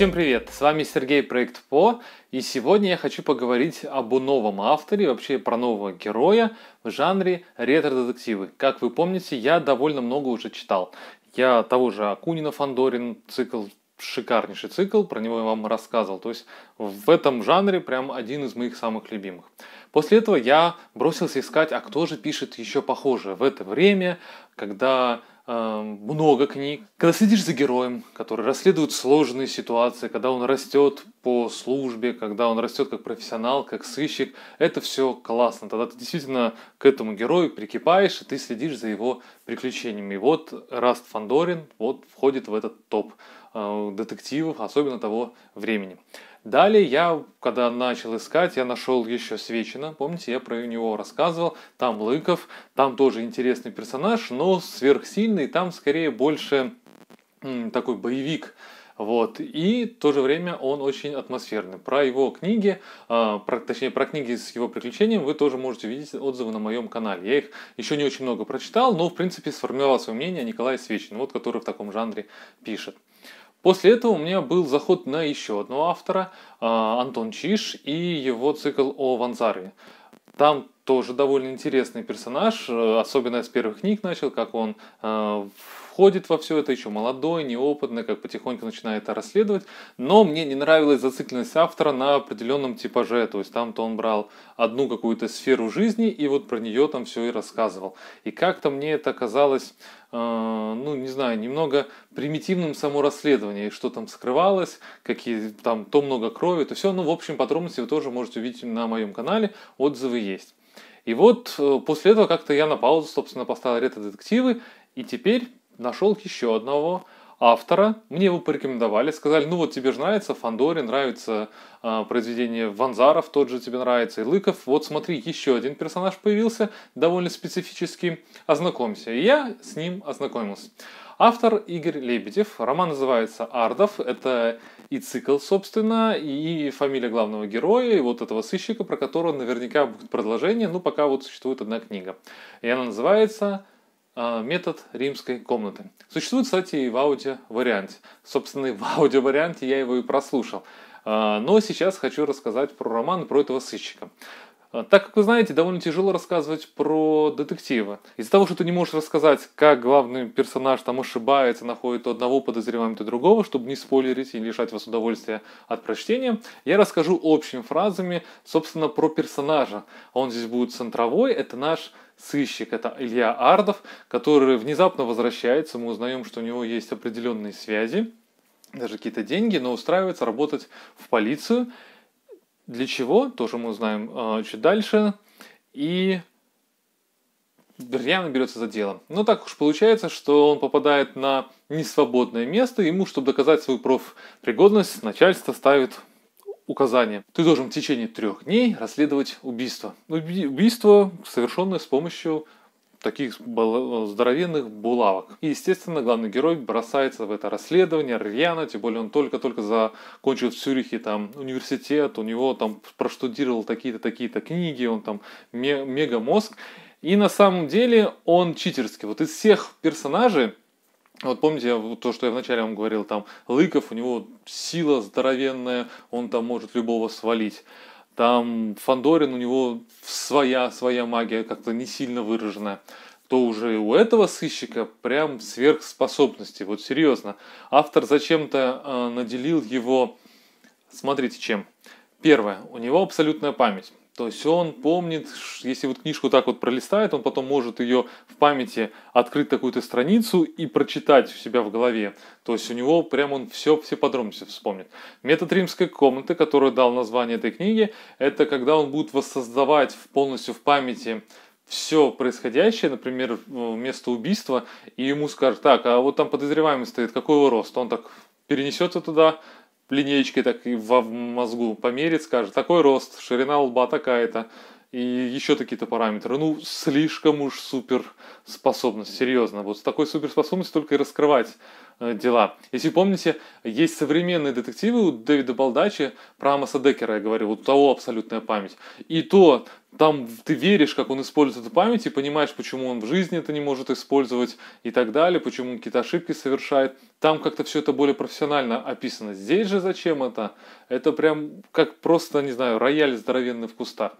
Всем привет! С вами Сергей Проект По, и сегодня я хочу поговорить об новом авторе, вообще про нового героя в жанре ретро-детективы. Как вы помните, я довольно много уже читал. Я того же Акунина Фандорин цикл шикарнейший цикл, про него я вам рассказывал. То есть в этом жанре прям один из моих самых любимых. После этого я бросился искать, а кто же пишет еще похоже. в это время, когда Эм, много книг. Когда следишь за героем, который расследует сложные ситуации, когда он растет по службе, когда он растет как профессионал, как сыщик, это все классно. Тогда ты действительно к этому герою прикипаешь, и ты следишь за его приключениями. И вот Раст Фандорин вот входит в этот топ э, детективов, особенно того времени. Далее я, когда начал искать, я нашел еще Свечина. Помните, я про него рассказывал. Там Лыков, там тоже интересный персонаж, но сверхсильный, там скорее больше такой боевик. Вот. И в то же время он очень атмосферный. Про его книги, а, про, точнее про книги с его приключением вы тоже можете видеть отзывы на моем канале. Я их еще не очень много прочитал, но в принципе сформировал свое мнение о Николае Свечине, вот который в таком жанре пишет. После этого у меня был заход на еще одного автора, а, Антон Чиш и его цикл о Ванзаре. Там тоже довольно интересный персонаж, э, особенно с первых книг начал, как он э, в входит во все это, еще молодой, неопытный, как потихоньку начинает это расследовать. Но мне не нравилась зацикленность автора на определенном типаже. То есть там-то он брал одну какую-то сферу жизни и вот про нее там все и рассказывал. И как-то мне это казалось э, ну, не знаю, немного примитивным само расследование, что там скрывалось, какие там то много крови, то все. Ну, в общем, подробности вы тоже можете увидеть на моем канале, отзывы есть. И вот э, после этого как-то я на паузу, собственно, поставил ретро-детективы, и теперь нашел еще одного автора. Мне его порекомендовали, сказали, ну вот тебе же нравится Фандорин, нравится э, произведение Ванзаров, тот же тебе нравится, и Лыков. Вот смотри, еще один персонаж появился, довольно специфический, ознакомься. И я с ним ознакомился. Автор Игорь Лебедев, роман называется «Ардов», это и цикл, собственно, и фамилия главного героя, и вот этого сыщика, про которого наверняка будет продолжение, ну пока вот существует одна книга. И она называется а, метод римской комнаты. Существует, кстати, и в аудио-варианте. Собственно, и в аудио-варианте я его и прослушал. А, но сейчас хочу рассказать про роман про этого сыщика. А, так как вы знаете, довольно тяжело рассказывать про детектива. Из-за того, что ты не можешь рассказать, как главный персонаж там ошибается, находит одного подозреваемого, другого, чтобы не спойлерить и не лишать вас удовольствия от прочтения, я расскажу общими фразами, собственно, про персонажа. Он здесь будет центровой, это наш сыщик, это Илья Ардов, который внезапно возвращается, мы узнаем, что у него есть определенные связи, даже какие-то деньги, но устраивается работать в полицию. Для чего, тоже мы узнаем э, чуть дальше. И явно берется за дело. Но ну, так уж получается, что он попадает на несвободное место, ему, чтобы доказать свою профпригодность, начальство ставит указание. Ты должен в течение трех дней расследовать убийство. Убийство, совершенное с помощью таких здоровенных булавок. И, естественно, главный герой бросается в это расследование, рьяно, тем более он только-только закончил в Цюрихе там университет, у него там проштудировал такие-то, такие-то книги, он там мега мозг. И на самом деле он читерский. Вот из всех персонажей вот помните, то, что я вначале вам говорил, там Лыков, у него сила здоровенная, он там может любого свалить. Там Фандорин у него своя, своя магия, как-то не сильно выраженная то уже у этого сыщика прям сверхспособности. Вот серьезно. Автор зачем-то э, наделил его, смотрите, чем. Первое, у него абсолютная память. То есть он помнит, если вот книжку так вот пролистает, он потом может ее в памяти открыть такую-то страницу и прочитать у себя в голове. То есть у него прям он все, все подробности вспомнит. Метод римской комнаты, который дал название этой книги, это когда он будет воссоздавать полностью в памяти все происходящее, например, э, место убийства, и ему скажут, так, а вот там подозреваемый стоит, какой его рост? Он так перенесется туда, линеечкой так и в мозгу померит, скажет, такой рост, ширина лба такая-то, и еще какие-то параметры. Ну, слишком уж суперспособность, серьезно. Вот с такой суперспособностью только и раскрывать Э, дела. Если помните, есть современные детективы у Дэвида Балдачи про Амоса Декера, я говорил, у того абсолютная память. И то там ты веришь, как он использует эту память, и понимаешь, почему он в жизни это не может использовать и так далее, почему он какие-то ошибки совершает. Там как-то все это более профессионально описано. Здесь же зачем это? Это прям как просто, не знаю, рояль здоровенный в кустах.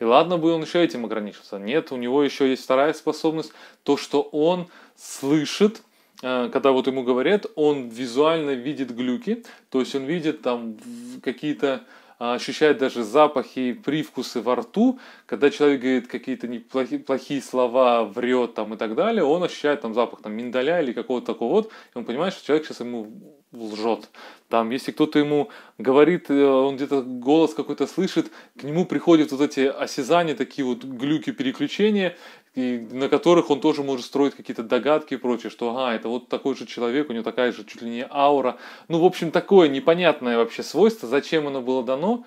И ладно бы он еще этим ограничился. Нет, у него еще есть вторая способность, то, что он слышит Э, когда вот ему говорят, он визуально видит глюки, то есть он видит там какие-то а, ощущает даже запахи, привкусы во рту, когда человек говорит какие-то неплохие, плохие слова, врет там и так далее, он ощущает там запах там миндаля или какого-то такого вот, и он понимает, что человек сейчас ему лжет. Там, если кто-то ему говорит, э, он где-то голос какой-то слышит, к нему приходят вот эти осязания, такие вот глюки переключения, и на которых он тоже может строить какие-то догадки и прочее, что ага, это вот такой же человек, у него такая же чуть ли не аура. Ну, в общем, такое непонятное вообще свойство, зачем оно было дано,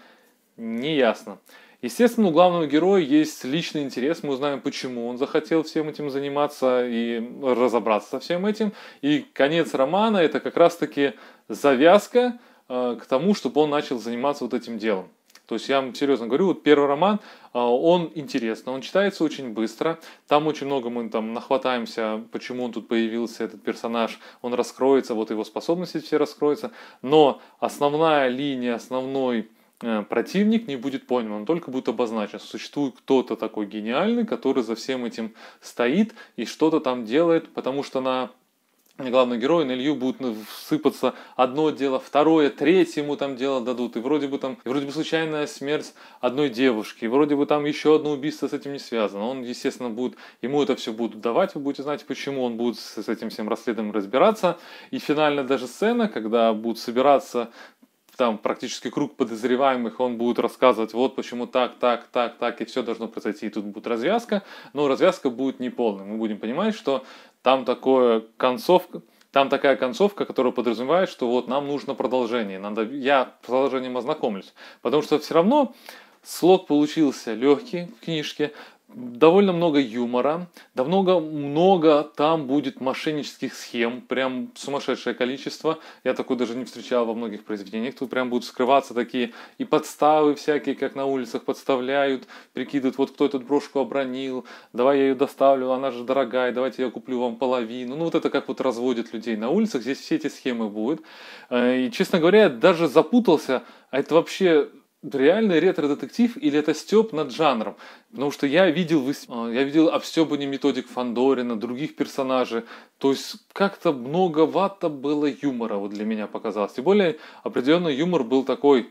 не ясно. Естественно, у главного героя есть личный интерес, мы узнаем, почему он захотел всем этим заниматься и разобраться со всем этим. И конец романа это как раз-таки завязка э, к тому, чтобы он начал заниматься вот этим делом. То есть я вам серьезно говорю, вот первый роман, а, он интересно, он читается очень быстро, там очень много мы там нахватаемся, почему он тут появился, этот персонаж, он раскроется, вот его способности все раскроются, но основная линия, основной э, противник не будет пойман, он только будет обозначен. Существует кто-то такой гениальный, который за всем этим стоит и что-то там делает, потому что на главный герой, на Илью будут сыпаться одно дело, второе, третье ему там дело дадут, и вроде бы там, и вроде бы случайная смерть одной девушки, и вроде бы там еще одно убийство с этим не связано. Он, естественно, будет, ему это все будут давать, вы будете знать, почему он будет с этим всем расследованием разбираться. И финальная даже сцена, когда будут собираться там практически круг подозреваемых, он будет рассказывать, вот почему так, так, так, так, и все должно произойти, и тут будет развязка, но развязка будет неполной. Мы будем понимать, что там такое концовка, там такая концовка, которая подразумевает, что вот нам нужно продолжение. Надо, я с продолжением ознакомлюсь. Потому что все равно Слог получился легкий в книжке, довольно много юмора, довольно много там будет мошеннических схем, прям сумасшедшее количество. Я такое даже не встречал во многих произведениях. Тут прям будут скрываться такие и подставы всякие, как на улицах подставляют, прикидывают, вот кто этот брошку обронил, давай я ее доставлю, она же дорогая, давайте я куплю вам половину. Ну вот это как вот разводит людей на улицах, здесь все эти схемы будут. Э, и, честно говоря, я даже запутался, а это вообще реальный ретро-детектив или это степ над жанром? Потому что я видел, а, я видел об «А обстебывание методик Фандорина, других персонажей. То есть как-то многовато было юмора вот для меня показалось. Тем более определенный юмор был такой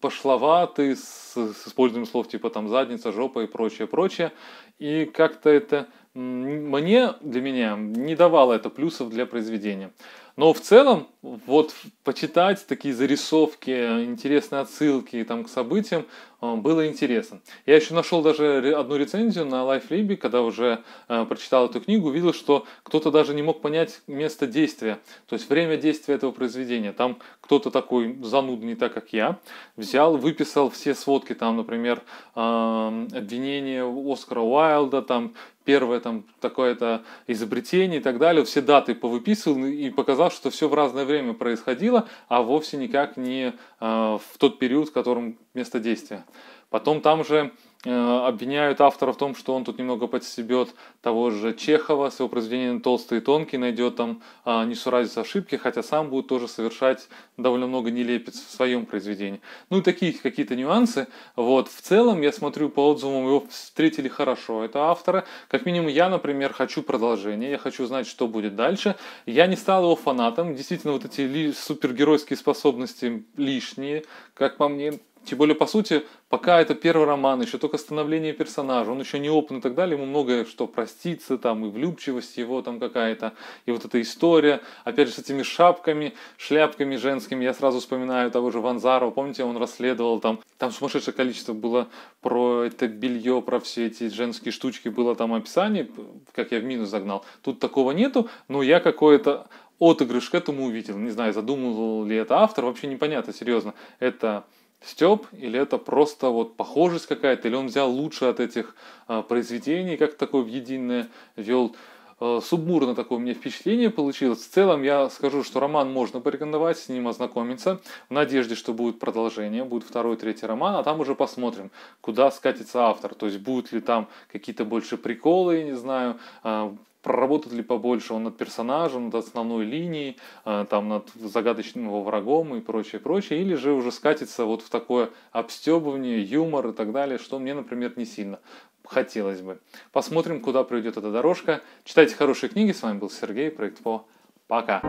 пошловатый, с, с использованием слов типа там задница, жопа и прочее, прочее. И как-то это мне, для меня, не давало это плюсов для произведения. Но в целом, вот почитать такие зарисовки, интересные отсылки там, к событиям, а, было интересно. Я еще нашел даже одну рецензию на LifeLib, когда уже э, прочитал эту книгу, увидел, что кто-то даже не мог понять место действия, то есть время действия этого произведения. Там кто-то такой занудный, так как я, взял, выписал все сводки, там, например, э, обвинения Оскара Уайлда, там, первое там такое-то изобретение и так далее, все даты повыписывал ну, и показал, что все в разное время происходило, а вовсе никак не э, в тот период, в котором место действия. Потом там же э, обвиняют автора в том, что он тут немного подсебет того же Чехова с его произведением «Толстый и тонкий», найдет там а, несуразицу ошибки, хотя сам будет тоже совершать довольно много нелепец в своем произведении. Ну и такие какие-то нюансы. Вот. В целом, я смотрю по отзывам, его встретили хорошо, это автора. Как минимум, я, например, хочу продолжение, я хочу знать, что будет дальше. Я не стал его фанатом, действительно, вот эти супергеройские способности лишние, как по мне, тем более, по сути, пока это первый роман, еще только становление персонажа, он еще не опыт и так далее, ему многое что проститься, там, и влюбчивость его там какая-то, и вот эта история, опять же, с этими шапками, шляпками женскими, я сразу вспоминаю того же Ванзарова, помните, он расследовал там, там сумасшедшее количество было про это белье, про все эти женские штучки, было там описание, как я в минус загнал, тут такого нету, но я какое-то отыгрыш к этому увидел, не знаю, задумывал ли это автор, вообще непонятно, серьезно, это стёб, или это просто вот похожесть какая-то, или он взял лучше от этих а, произведений, как такое в единое вел э, сумбурно такое у меня впечатление получилось. В целом я скажу, что роман можно порекомендовать, с ним ознакомиться, в надежде, что будет продолжение, будет второй, третий роман, а там уже посмотрим, куда скатится автор. То есть будут ли там какие-то больше приколы, я не знаю, а, проработать ли побольше он над персонажем, над основной линией, э, там над загадочным его врагом и прочее, прочее, или же уже скатиться вот в такое обстебывание, юмор и так далее, что мне, например, не сильно хотелось бы. Посмотрим, куда приведет эта дорожка. Читайте хорошие книги. С вами был Сергей, проект По. Пока!